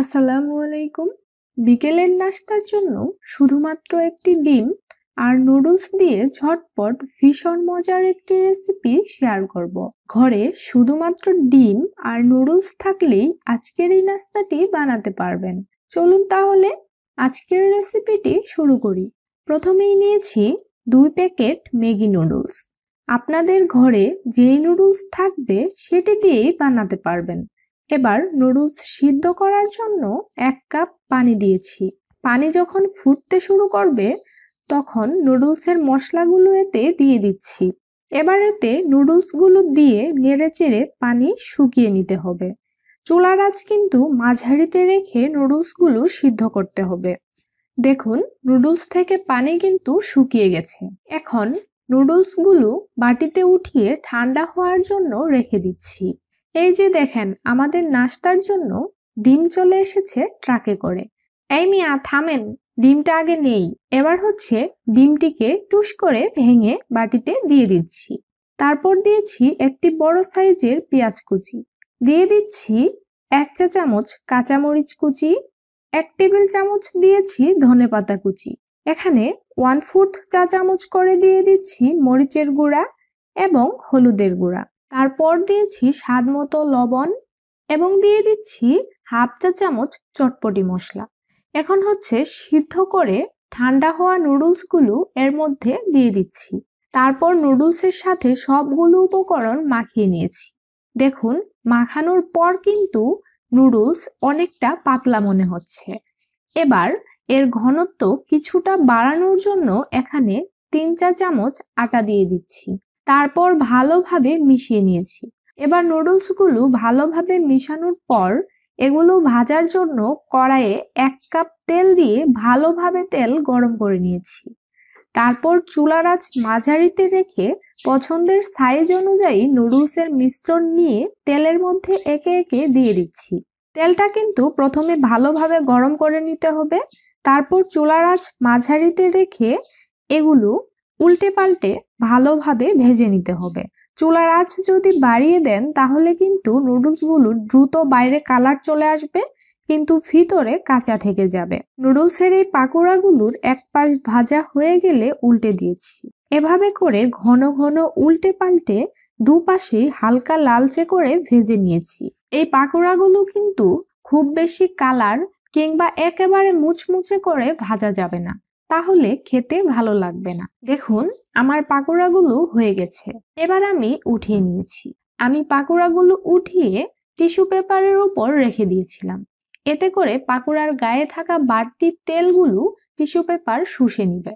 আসসালামু আলাইকুম বিকেলের নাস্তার জন্য শুধুমাত্র একটি ডিম আর নুডলস দিয়ে ঝটপট ভীষণ মজার একটি রেসিপি শেয়ার করব। ঘরে শুধুমাত্র ডিম আর নুডলস থাকলেই আজকের এই নাস্তাটি বানাতে পারবেন চলুন তাহলে আজকের রেসিপিটি শুরু করি প্রথমেই নিয়েছি দুই প্যাকেট ম্যাগি নুডলস আপনাদের ঘরে যেই নুডলস থাকবে সেটি দিয়েই বানাতে পারবেন এবার নুডলস সিদ্ধ করার জন্য এক কাপ পানি দিয়েছি পানি যখন ফুটতে শুরু করবে তখন নুডলসের মশলাগুলো এতে দিয়ে দিচ্ছি এবার এতে নুডলসগুলো দিয়ে নেড়ে চেড়ে পানি শুকিয়ে নিতে হবে চুলার আঁচ কিন্তু মাঝারিতে রেখে নুডলসগুলো সিদ্ধ করতে হবে দেখুন নুডলস থেকে পানি কিন্তু শুকিয়ে গেছে এখন নুডলসগুলো বাটিতে উঠিয়ে ঠান্ডা হওয়ার জন্য রেখে দিচ্ছি এই যে দেখেন আমাদের নাস্তার জন্য ডিম চলে এসেছে ট্রাকে করে এই মিয়া থামেন ডিমটা আগে নেই এবার হচ্ছে ডিমটিকে টুস করে ভেঙে বাটিতে দিয়ে দিচ্ছি তারপর দিয়েছি একটি বড় সাইজের পেঁয়াজ কুচি দিয়ে দিচ্ছি এক চা চামচ কাঁচামরিচ কুচি এক টেবিল চামচ দিয়েছি ধনে পাতা কুচি এখানে ওয়ান ফুট চা চামচ করে দিয়ে দিচ্ছি মরিচের গুঁড়া এবং হলুদের গুঁড়া তারপর দিয়েছি স্বাদ মতো লবণ এবং দিয়ে দিচ্ছি হাফ চা চামচ চটপটি মশলা এখন হচ্ছে সিদ্ধ করে ঠান্ডা হওয়া নুডলসগুলো এর মধ্যে দিয়ে দিচ্ছি তারপর নুডলসের সাথে সবগুলো উপকরণ মাখিয়ে নিয়েছি দেখুন মাখানোর পর কিন্তু নুডলস অনেকটা পাতলা মনে হচ্ছে এবার এর ঘনত্ব কিছুটা বাড়ানোর জন্য এখানে তিন চা চামচ আটা দিয়ে দিচ্ছি তারপর ভালোভাবে মিশিয়ে নিয়েছি এবার নুডলসগুলো ভালোভাবে মিশানোর পর এগুলো ভাজার জন্য কড়াইয়ে এক কাপ তেল দিয়ে ভালোভাবে তেল গরম করে নিয়েছি তারপর চুলার আঁচ মাঝারিতে রেখে পছন্দের সাইজ অনুযায়ী নুডলসের মিশ্রণ নিয়ে তেলের মধ্যে একে একে দিয়ে দিচ্ছি তেলটা কিন্তু প্রথমে ভালোভাবে গরম করে নিতে হবে তারপর চুলার আঁচ মাঝারিতে রেখে এগুলো উল্টে পাল্টে ভালোভাবে ভেজে নিতে হবে চুলার আঁচ যদি বাড়িয়ে দেন তাহলে কিন্তু নুডলসগুলো দ্রুত বাইরে কালার চলে আসবে কিন্তু ভিতরে কাঁচা থেকে যাবে নুডলসের এই পাকোড়াগুলোর এক পাশ ভাজা হয়ে গেলে উল্টে দিয়েছি এভাবে করে ঘন ঘন উল্টে পাল্টে দুপাশেই হালকা লালচে করে ভেজে নিয়েছি এই পাকোড়াগুলো কিন্তু খুব বেশি কালার কিংবা একেবারে মুচমুচে করে ভাজা যাবে না তাহলে খেতে ভালো লাগবে না দেখুন আমার পাকোড়াগুলো হয়ে গেছে এবার আমি উঠিয়ে নিয়েছি আমি পাকোড়াগুলো উঠিয়ে টিস্যু পেপারের ওপর রেখে দিয়েছিলাম এতে করে পাকোড়ার গায়ে থাকা বাড়তি তেলগুলো টিস্যু পেপার শুষে নিবে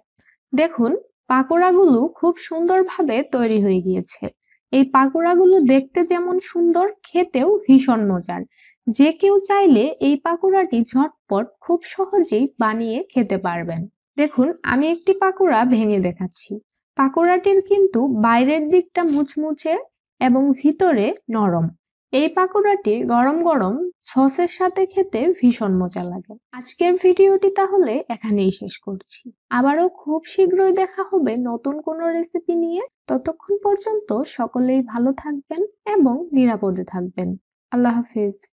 দেখুন পাকোড়াগুলো খুব সুন্দরভাবে তৈরি হয়ে গিয়েছে এই পাকোড়াগুলো দেখতে যেমন সুন্দর খেতেও ভীষণ মজার যে কেউ চাইলে এই পাকোড়াটি ঝটপট খুব সহজেই বানিয়ে খেতে পারবেন দেখুন আমি একটি পাকোড়া ভেঙে দেখাচ্ছি পাকোড়াটির কিন্তু বাইরের দিকটা মুচমুচে এবং ভিতরে নরম এই পাকোড়াটি গরম গরম সসের সাথে খেতে ভীষণ মজা লাগে আজকের ভিডিওটি তাহলে এখানেই শেষ করছি আবারও খুব শীঘ্রই দেখা হবে নতুন কোনো রেসিপি নিয়ে ততক্ষণ পর্যন্ত সকলেই ভালো থাকবেন এবং নিরাপদে থাকবেন আল্লাহ হাফিজ